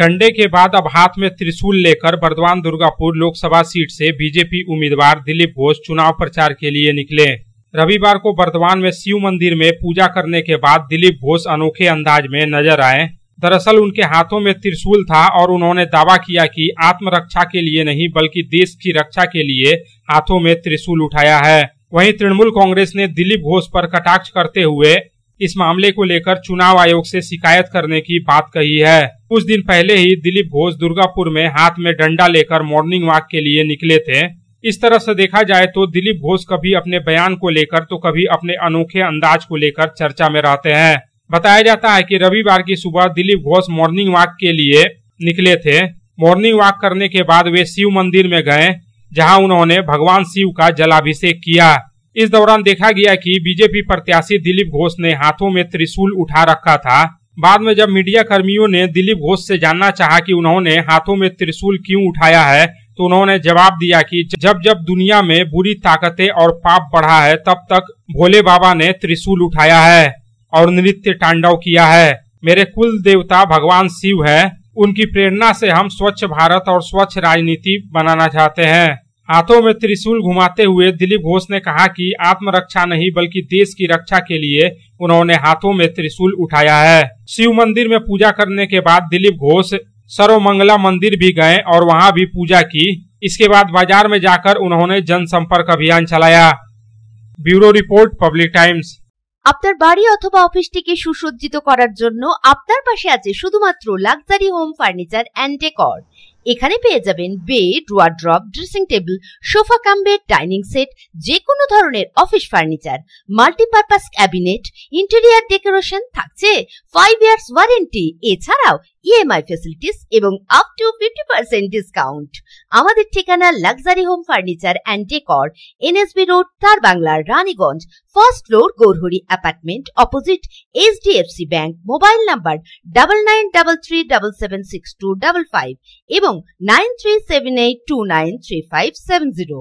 डंडे के बाद अब हाथ में त्रिशूल लेकर बर्दवान दुर्गापुर लोकसभा सीट से बीजेपी उम्मीदवार दिलीप घोष चुनाव प्रचार के लिए निकले रविवार को बर्दवान में शिव मंदिर में पूजा करने के बाद दिलीप घोष अनोखे अंदाज में नजर आए दरअसल उनके हाथों में त्रिशूल था और उन्होंने दावा किया कि आत्मरक्षा के लिए नहीं बल्कि देश की रक्षा के लिए हाथों में त्रिशूल उठाया है वहीं तृणमूल कांग्रेस ने दिलीप घोष पर कटाक्ष करते हुए इस मामले को लेकर चुनाव आयोग से शिकायत करने की बात कही है कुछ दिन पहले ही दिलीप घोष दुर्गापुर में हाथ में डंडा लेकर मॉर्निंग वॉक के लिए निकले थे इस तरह से देखा जाए तो दिलीप घोष कभी अपने बयान को लेकर तो कभी अपने अनोखे अंदाज को लेकर चर्चा में रहते हैं बताया जाता है कि रविवार की सुबह दिलीप घोष मॉर्निंग वॉक के लिए निकले थे मॉर्निंग वॉक करने के बाद वे शिव मंदिर में गए जहां उन्होंने भगवान शिव का जलाभिषेक किया इस दौरान देखा गया कि बीजेपी प्रत्याशी दिलीप घोष ने हाथों में त्रिशूल उठा रखा था बाद में जब मीडिया कर्मियों ने दिलीप घोष से जानना चाहा कि उन्होंने हाथों में त्रिशूल क्यों उठाया है तो उन्होंने जवाब दिया कि जब जब दुनिया में बुरी ताकतें और पाप बढ़ा है तब तक भोले बाबा ने त्रिशूल उठाया है और नृत्य तांडव किया है मेरे कुल देवता भगवान शिव है उनकी प्रेरणा से हम स्वच्छ भारत और स्वच्छ राजनीति बनाना चाहते हैं हाथों में त्रिशूल घुमाते हुए दिलीप घोष ने कहा कि आत्मरक्षा नहीं बल्कि देश की रक्षा के लिए उन्होंने हाथों में त्रिशूल उठाया है शिव मंदिर में पूजा करने के बाद दिलीप घोष सर्वमंगला मंदिर भी गए और वहां भी पूजा की इसके बाद बाजार में जाकर उन्होंने जनसंपर्क अभियान चलाया ब्यूरो रिपोर्ट पब्लिक टाइम्स আপনার বাড়ি অথবা অফিসটিকে সুসজ্জিত করার জন্য আপনার পাশে আছে শুধুমাত্র luxury home furniture and decor এখানে পেয়ে যাবেন bed wardrobe dressing table sofa cum dining set যে কোনো ধরনের office furniture multipurpose cabinet interior decoration থাকছে ফাইভ ইয়ার্স ওয়ারেন্টি এছাড়াও ইএমআই e ফেসিলিটিস এবং up to fifty percent discount আমাদের ঠিকানা luxury home furniture and decor NSB road তার বাংলার Raniganj first floor Gourhari apartment opposite HDFC bank mobile number double nine double three double seven six two double five এবং nine three seven eight two nine three five seven zero